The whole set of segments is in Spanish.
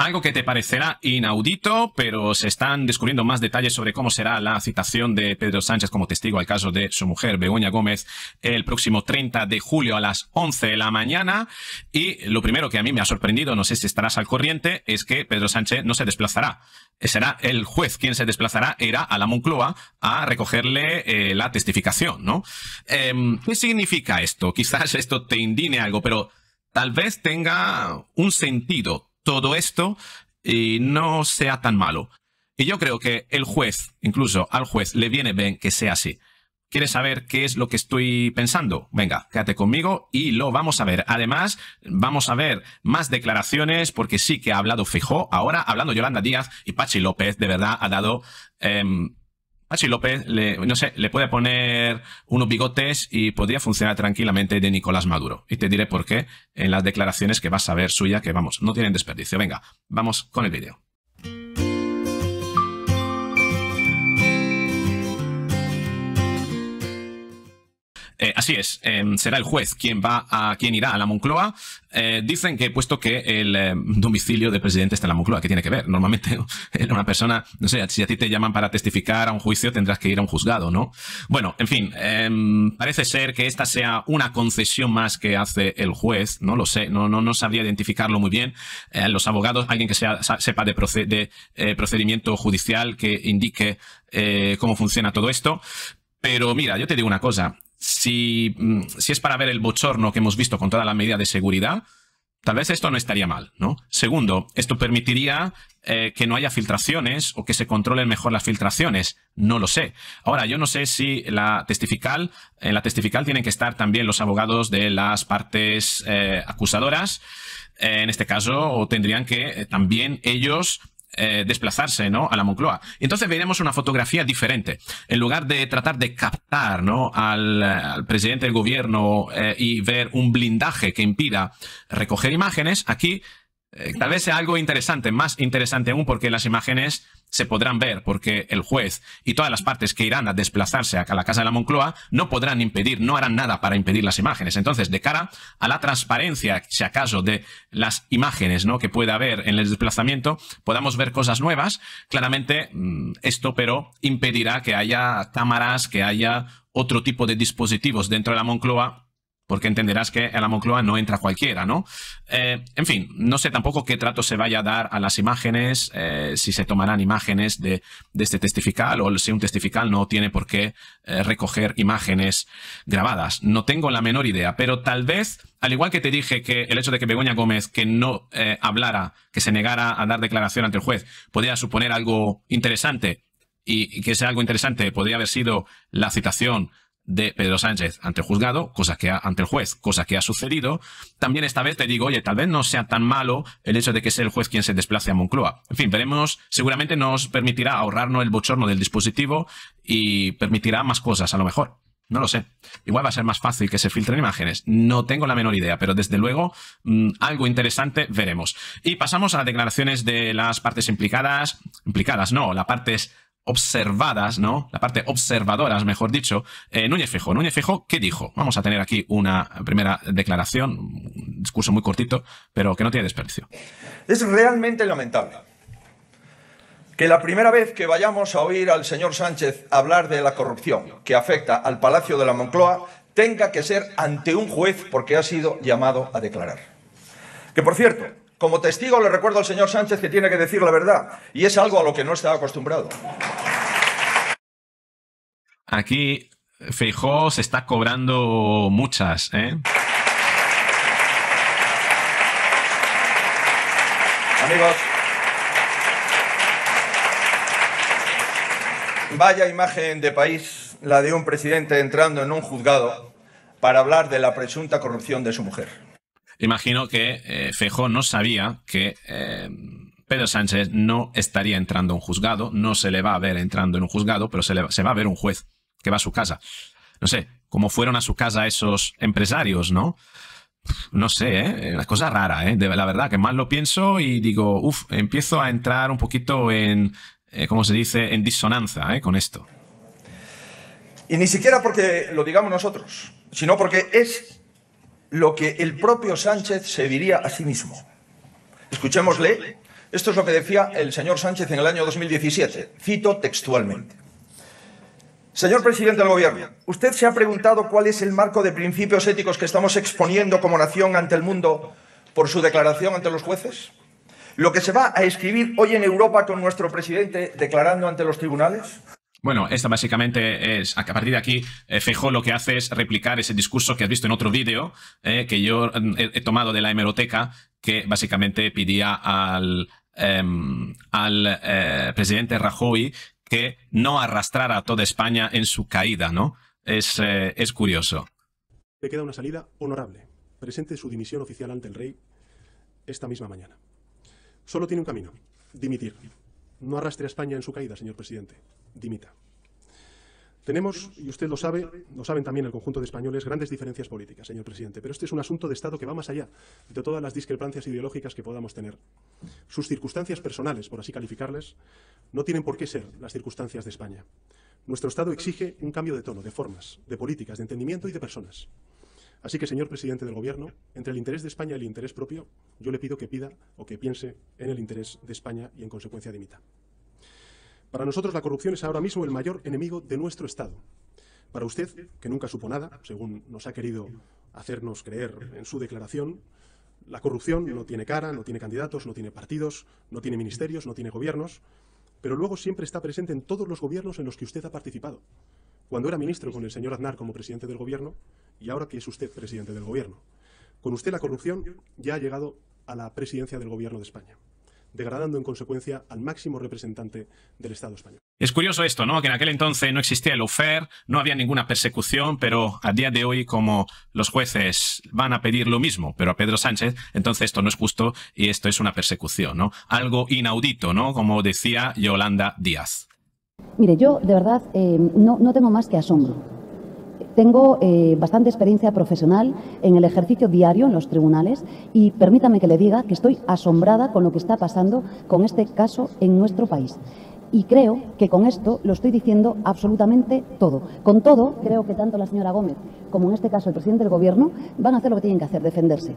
Algo que te parecerá inaudito, pero se están descubriendo más detalles sobre cómo será la citación de Pedro Sánchez como testigo al caso de su mujer, Begoña Gómez, el próximo 30 de julio a las 11 de la mañana. Y lo primero que a mí me ha sorprendido, no sé si estarás al corriente, es que Pedro Sánchez no se desplazará. Será el juez quien se desplazará, era a la Moncloa a recogerle eh, la testificación, ¿no? Em, ¿Qué significa esto? Quizás esto te indine algo, pero tal vez tenga un sentido todo esto y no sea tan malo. Y yo creo que el juez, incluso al juez, le viene bien que sea así. ¿Quieres saber qué es lo que estoy pensando? Venga, quédate conmigo y lo vamos a ver. Además, vamos a ver más declaraciones porque sí que ha hablado Fijó, ahora hablando Yolanda Díaz y Pachi López, de verdad ha dado em, Maxi ah, López, le, no sé, le puede poner unos bigotes y podría funcionar tranquilamente de Nicolás Maduro. Y te diré por qué en las declaraciones que vas a ver suya, que vamos, no tienen desperdicio. Venga, vamos con el vídeo. Eh, así es, em, será el juez quien va a quien irá a la Moncloa. Eh, dicen que puesto que el em, domicilio del presidente está en la Moncloa, ¿qué tiene que ver? Normalmente una persona, no sé, si a ti te llaman para testificar a un juicio tendrás que ir a un juzgado, ¿no? Bueno, en fin, em, parece ser que esta sea una concesión más que hace el juez, no lo sé, no, sabría identificarlo muy bien. Eh, los abogados, alguien que sepa de, de procedimiento judicial que indique cómo funciona todo esto, pero mira, yo te digo una cosa, Mm, si, es para ver el bochorno que hemos visto con toda la medida de seguridad, tal vez esto no estaría mal, ¿no? Segundo, esto permitiría eh, que no haya filtraciones o que se controlen mejor las filtraciones. No lo sé. Ahora, yo no sé si la testifical, en la testifical tienen que estar también los abogados de las partes eh, acusadoras, en este caso, o tendrían que eh, también ellos eh, desplazarse ¿no? a la Moncloa. entonces veremos una fotografía diferente. En lugar de tratar de captar ¿no? al, presidente del gobierno eh, y ver un blindaje que impida recoger imágenes, aquí eh, tal vez sea algo interesante, más interesante aún porque las imágenes se podrán ver, porque el juez y todas las partes que irán a desplazarse a la Casa de la Moncloa no podrán impedir, no harán nada para impedir las imágenes. Entonces, de cara a la transparencia, si acaso, de las imágenes ¿no? que pueda haber en el desplazamiento, podamos ver cosas nuevas. Claramente, mm, esto pero impedirá que haya cámaras, que haya otro tipo de dispositivos dentro de la Moncloa porque entenderás que a la Moncloa no entra cualquiera, ¿no? Eh, en fin, no sé tampoco qué trato se vaya a dar a las imágenes, eh, si se tomarán imágenes de, este testifical o si un testifical no tiene por qué eh, recoger imágenes grabadas. No tengo la menor idea, pero tal vez, al igual que te dije que el hecho de que Begoña Gómez, que no hablara, que se negara a dar declaración ante el juez, podía suponer algo interesante y, y que sea algo interesante, podría haber sido la citación de Pedro Sánchez ante el juzgado, cosa que ha, ante el juez, cosa que ha sucedido. También esta vez te digo, oye, tal vez no sea tan malo el hecho de que sea el juez quien se desplace a Moncloa. En fin, veremos, seguramente nos permitirá ahorrarnos el bochorno del dispositivo y permitirá más cosas, a lo mejor. No lo sé. Igual va a ser más fácil que se filtren imágenes. No tengo la menor idea, pero desde luego mm, algo interesante veremos. Y pasamos a las declaraciones de las partes implicadas. Implicadas, no, las partes observadas, ¿no? La parte observadoras, mejor dicho, eh, Núñez Fijo. Núñez Fejo, ¿qué dijo? Vamos a tener aquí una primera declaración, un discurso muy cortito, pero que no tiene desperdicio. Es realmente lamentable que la primera vez que vayamos a oír al señor Sánchez hablar de la corrupción que afecta al Palacio de la Moncloa tenga que ser ante un juez porque ha sido llamado a declarar. Que por cierto, como testigo le recuerdo al señor Sánchez que tiene que decir la verdad, y es algo a lo que no está acostumbrado. Aquí Feijó se está cobrando muchas, ¿eh? Amigos, vaya imagen de país la de un presidente entrando en un juzgado para hablar de la presunta corrupción de su mujer. Imagino que eh, Fejo no sabía que eh, Pedro Sánchez no estaría entrando a un juzgado, no se le va a ver entrando en un juzgado, pero se, va a ver un juez que va a su casa. No sé, cómo fueron a su casa esos empresarios, ¿no? No sé, ¿eh? una cosa rara, ¿eh? la verdad, que más lo pienso y digo, uff, empiezo a entrar un poquito en, eh, ¿cómo se dice?, en disonancia con esto. Y ni siquiera porque lo digamos nosotros, sino porque es lo que el propio Sánchez se diría a sí mismo. Escuchémosle. Esto es lo que decía el señor Sánchez en el año 2017. Cito textualmente. Señor presidente del Gobierno, usted se ha preguntado cuál es el marco de principios éticos que estamos exponiendo como nación ante el mundo por su declaración ante los jueces. Lo que se va a escribir hoy en Europa con nuestro presidente declarando ante los tribunales. Bueno, esta básicamente es, a partir de aquí, eh, Fejó lo que hace es replicar ese discurso que has visto en otro vídeo eh, que yo mm, he, tomado de la hemeroteca, que básicamente pedía al, em, al eh, presidente Rajoy que no arrastrara a toda España en su caída, ¿no? Es, es curioso. Le queda una salida honorable. Presente su dimisión oficial ante el rey esta misma mañana. Solo tiene un camino, dimitir. No arrastre a España en su caída, señor presidente dimita. Tenemos, y usted lo sabe, lo saben también el conjunto de españoles, grandes diferencias políticas, señor presidente, pero este es un asunto de Estado que va más allá de todas las discrepancias ideológicas que podamos tener. Sus circunstancias personales, por así calificarles, no tienen por qué ser las circunstancias de España. Nuestro Estado exige un cambio de tono, de formas, de políticas, de entendimiento y de personas. Así que, señor presidente del Gobierno, entre el interés de España y el interés propio, yo le pido que pida o que piense en el interés de España y, en consecuencia, dimita. Para nosotros la corrupción es ahora mismo el mayor enemigo de nuestro Estado. Para usted, que nunca supo nada, según nos ha querido hacernos creer en su declaración, la corrupción no tiene cara, no tiene candidatos, no tiene partidos, no tiene ministerios, no tiene gobiernos, pero luego siempre está presente en todos los gobiernos en los que usted ha participado. Cuando era ministro con el señor Aznar como presidente del gobierno y ahora que es usted presidente del gobierno. Con usted la corrupción ya ha llegado a la presidencia del gobierno de España degradando en consecuencia al máximo representante del Estado español. Es curioso esto, ¿no? Que en aquel entonces no existía el Ofer, no había ninguna persecución, pero a día de hoy, como los jueces van a pedir lo mismo, pero a Pedro Sánchez, entonces esto no es justo y esto es una persecución, ¿no? Algo inaudito, ¿no? Como decía Yolanda Díaz. Mire, yo de verdad eh, no, no más que asombro tengo eh, bastante experiencia profesional en el ejercicio diario en los tribunales y permítame que le diga que estoy asombrada con lo que está pasando con este caso en nuestro país. Y creo que con esto lo estoy diciendo absolutamente todo. Con todo, creo que tanto la señora Gómez como en este caso el presidente del Gobierno van a hacer lo que tienen que hacer, defenderse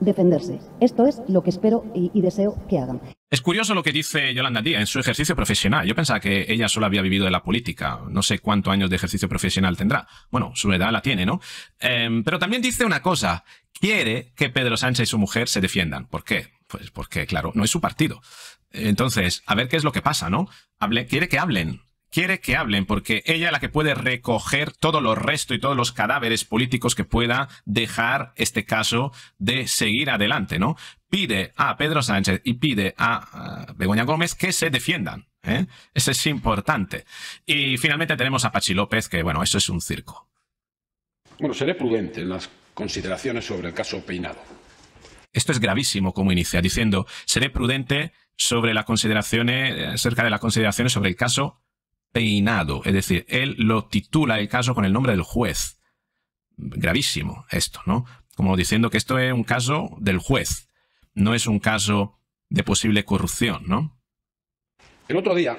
defenderse. Esto es lo que espero y, deseo que hagan. Es curioso lo que dice Yolanda Díaz en su ejercicio profesional. Yo pensaba que ella solo había vivido de la política. No sé cuántos años de ejercicio profesional tendrá. Bueno, su edad la tiene, ¿no? Em, pero también dice una cosa. Quiere que Pedro Sánchez y su mujer se defiendan. ¿Por qué? Pues porque, claro, no es su partido. Entonces, a ver qué es lo que pasa, ¿no? quiere que hablen. Quiere que hablen, porque ella es la que puede recoger todo lo resto y todos los cadáveres políticos que pueda dejar este caso de seguir adelante, ¿no? pide a Pedro Sánchez y pide a Begoña Gómez que se defiendan. ¿eh? Eso es importante. Y finalmente tenemos a Pachi López, que bueno, eso es un circo. Bueno, seré prudente en las consideraciones sobre el caso Peinado. Esto es gravísimo como inicia, diciendo, seré prudente sobre las consideraciones, eh, acerca de las consideraciones sobre el caso Peinado. Es decir, él lo titula el caso con el nombre del juez. Gravísimo esto, ¿no? Como diciendo que esto es un caso del juez no es un caso de posible corrupción, ¿no? El otro día,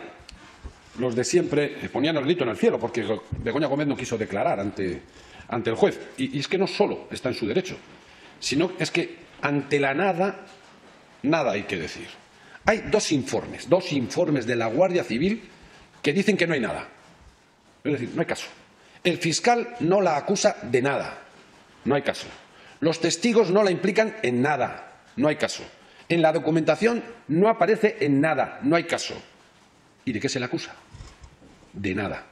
los de siempre ponían el dito en el cielo porque Begoña Gómez no quiso declarar ante, ante el juez. Y, y es que no solo está en su derecho, sino es que ante la nada, nada hay que decir. Hay dos informes, dos informes de la Guardia Civil que dicen que no hay nada. Es decir, no hay caso. El fiscal no la acusa de nada. No hay caso. Los testigos no la implican en nada no hay caso. En la documentación no aparece en nada, no hay caso. ¿Y de qué se le acusa? De nada.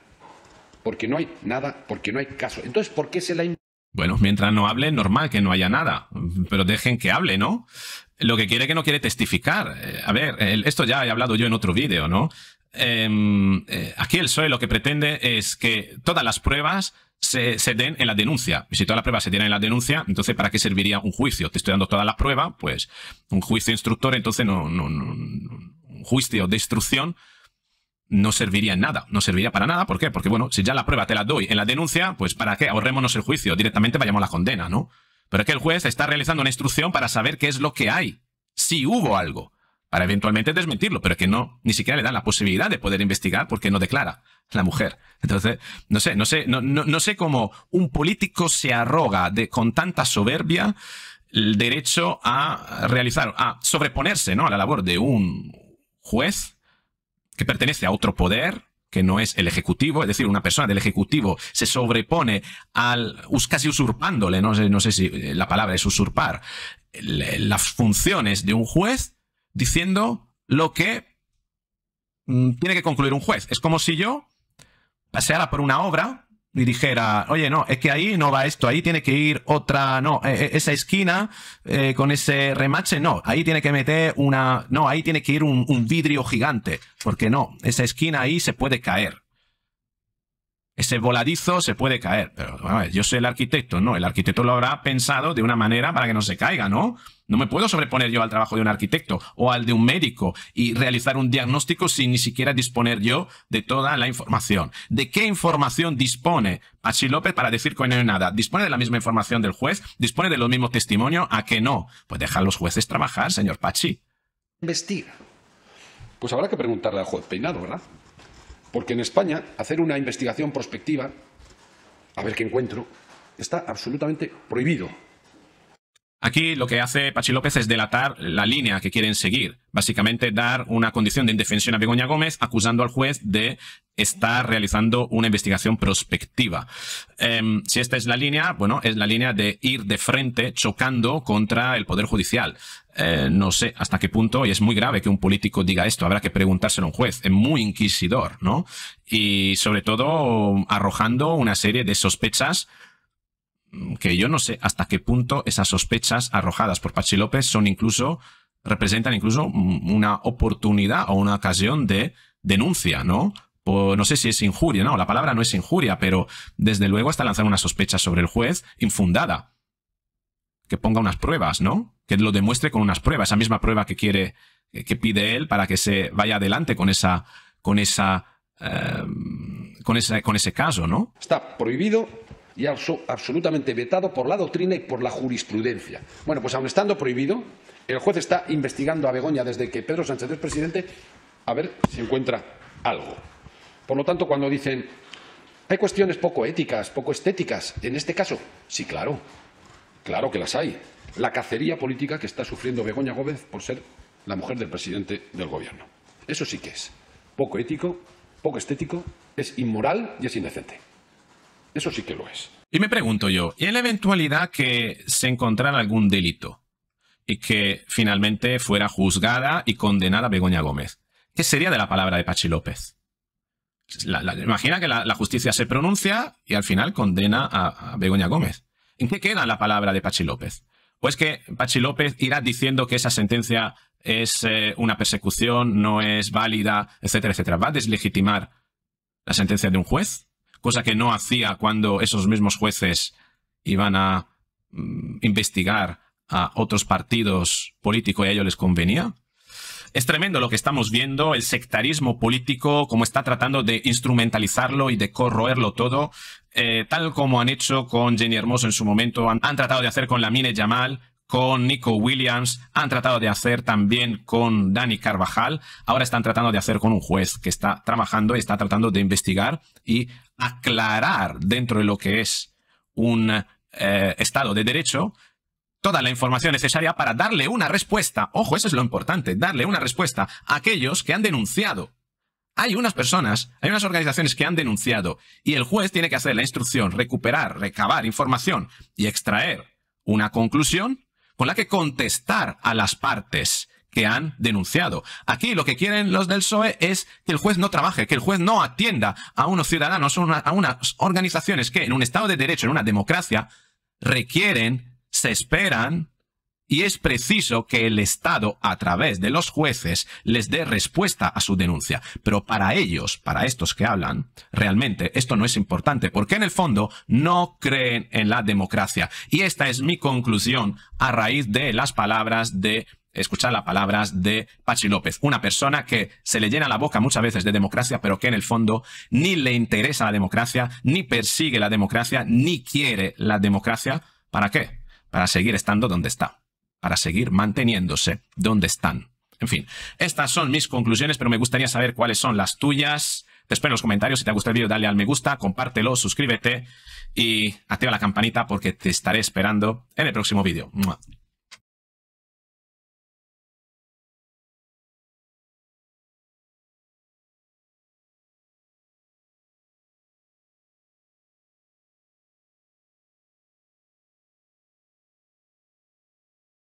Porque no hay nada, porque no hay caso. Entonces, ¿por qué se la... Bueno, mientras no hable, normal que no haya nada, pero dejen que hable, ¿no? Lo que quiere que no quiere testificar. Eh, a ver, esto ya he hablado yo en otro vídeo, ¿no? Em, eh, aquí el PSOE lo que pretende es que todas las pruebas se, den en la denuncia. Y si toda la prueba se tiene en la denuncia, entonces ¿para qué serviría un juicio? Te estoy dando todas las pruebas, pues un juicio instructor, entonces no, no, no un juicio de instrucción no serviría en nada, no serviría para nada. ¿Por qué? Porque bueno, si ya la prueba te la doy en la denuncia, pues ¿para qué? Ahorrémonos el juicio, directamente vayamos a la condena, ¿no? Pero es que el juez está realizando una instrucción para saber qué es lo que hay, si hubo algo para eventualmente desmentirlo, pero que no, ni siquiera le dan la posibilidad de poder investigar porque no declara la mujer. Entonces, no sé, no sé, no, no, no sé cómo un político se arroga de, con tanta soberbia el derecho a realizar, a sobreponerse ¿no? a la labor de un juez que pertenece a otro poder, que no es el ejecutivo, es decir, una persona del ejecutivo se sobrepone al, casi usurpándole, no sé, no sé si la palabra es usurpar, las funciones de un juez diciendo lo que mm, tiene que concluir un juez. Es como si yo paseara por una obra y dijera, oye, no, es que ahí no va esto, ahí tiene que ir otra, no, e, e, esa esquina eh, con ese remache, no, ahí tiene que meter una, no, ahí tiene que ir un vidrio gigante, porque no, esa esquina ahí se puede caer ese voladizo se puede caer. Pero yo soy el arquitecto, ¿no? El arquitecto lo habrá pensado de una manera para que no se caiga, ¿no? No me puedo sobreponer yo al trabajo de un arquitecto o al de un médico y realizar un diagnóstico sin ni siquiera disponer yo de toda la información. ¿De qué información dispone Pachi López para decir que no hay nada? ¿Dispone de la misma información del juez? ¿Dispone de los mismos testimonios? ¿A qué no? Pues dejar los jueces trabajar, señor Pachi. Investigar. Pues habrá que preguntarle al juez Peinado, ¿verdad? Porque en España hacer una investigación prospectiva, a ver qué encuentro, está absolutamente prohibido. Aquí lo que hace Pachi López es delatar la línea que quieren seguir, básicamente dar una condición de indefensión a Begoña Gómez acusando al juez de estar realizando una investigación prospectiva. Em, si esta es la línea, bueno, es la línea de ir de frente chocando contra el Poder Judicial. Eh, no sé hasta qué punto, y es muy grave que un político diga esto, habrá que preguntárselo a un juez, es muy inquisidor, ¿no? Y sobre todo arrojando una serie de sospechas Mm, que yo no sé hasta qué punto esas sospechas arrojadas por Pachi López son incluso, representan incluso mm, una oportunidad o una ocasión de denuncia, ¿no? no sé si es injuria, no, la palabra no es injuria, pero desde luego hasta lanzar una sospecha sobre el juez infundada. Que ponga unas pruebas, ¿no? Que lo demuestre con unas pruebas, esa misma prueba que quiere, que pide él para que se vaya adelante con esa, con esa, eh, con ese, con ese caso, ¿no? Está prohibido y absolutamente vetado por la doctrina y por la jurisprudencia. Bueno, pues aun estando prohibido, el juez está investigando a Begoña desde que Pedro Sánchez es presidente a ver si encuentra algo. Por lo tanto, cuando dicen hay cuestiones poco éticas, poco estéticas, en este caso, sí, claro, claro que las hay. La cacería política que está sufriendo Begoña Gómez por ser la mujer del presidente del Gobierno. Eso sí que es poco ético, poco estético, es inmoral y es indecente. Eso sí que lo es. Y me pregunto yo, ¿y en la eventualidad que se encontrara algún delito y que finalmente fuera juzgada y condenada Begoña Gómez? ¿Qué sería de la palabra de Pachi López? imagina que la, justicia se pronuncia y al final condena a, Begoña Gómez. ¿En qué queda la palabra de Pachi López? o es que Pachi López irá diciendo que esa sentencia es eh, una persecución, no es válida, etcétera, etcétera. ¿Va a deslegitimar la sentencia de un juez? cosa que no hacía cuando esos mismos jueces iban a mm, investigar a otros partidos políticos y a ellos les convenía. Es tremendo lo que estamos viendo, el sectarismo político, como está tratando de instrumentalizarlo y de corroerlo todo, eh, tal como han hecho con Jenny Hermoso en su momento, han, tratado de hacer con la Mine Yamal, con Nico Williams, han tratado de hacer también con Dani Carvajal, ahora están tratando de hacer con un juez que está trabajando, y está tratando de investigar y aclarar dentro de lo que es un eh, Estado de Derecho toda la información necesaria para darle una respuesta, ojo, eso es lo importante, darle una respuesta a aquellos que han denunciado. Hay unas personas, hay unas organizaciones que han denunciado y el juez tiene que hacer la instrucción, recuperar, recabar información y extraer una conclusión con la que contestar a las partes que han denunciado. Aquí lo que quieren los del PSOE es que el juez no trabaje, que el juez no atienda a unos ciudadanos, a unas organizaciones que en un Estado de Derecho, en una democracia, requieren, se esperan y es preciso que el Estado, a través de los jueces, les dé respuesta a su denuncia. Pero para ellos, para estos que hablan, realmente esto no es importante, porque en el fondo no creen en la democracia. Y esta es mi conclusión a raíz de las palabras de escuchar las palabras de Pachi López, una persona que se le llena la boca muchas veces de democracia, pero que en el fondo ni le interesa la democracia, ni persigue la democracia, ni quiere la democracia. ¿Para qué? Para seguir estando donde está para seguir manteniéndose donde están. En fin, estas son mis conclusiones, pero me gustaría saber cuáles son las tuyas. Te espero en los comentarios. Si te ha gustado el vídeo, dale al me gusta, compártelo, suscríbete y activa la campanita porque te estaré esperando en el próximo video.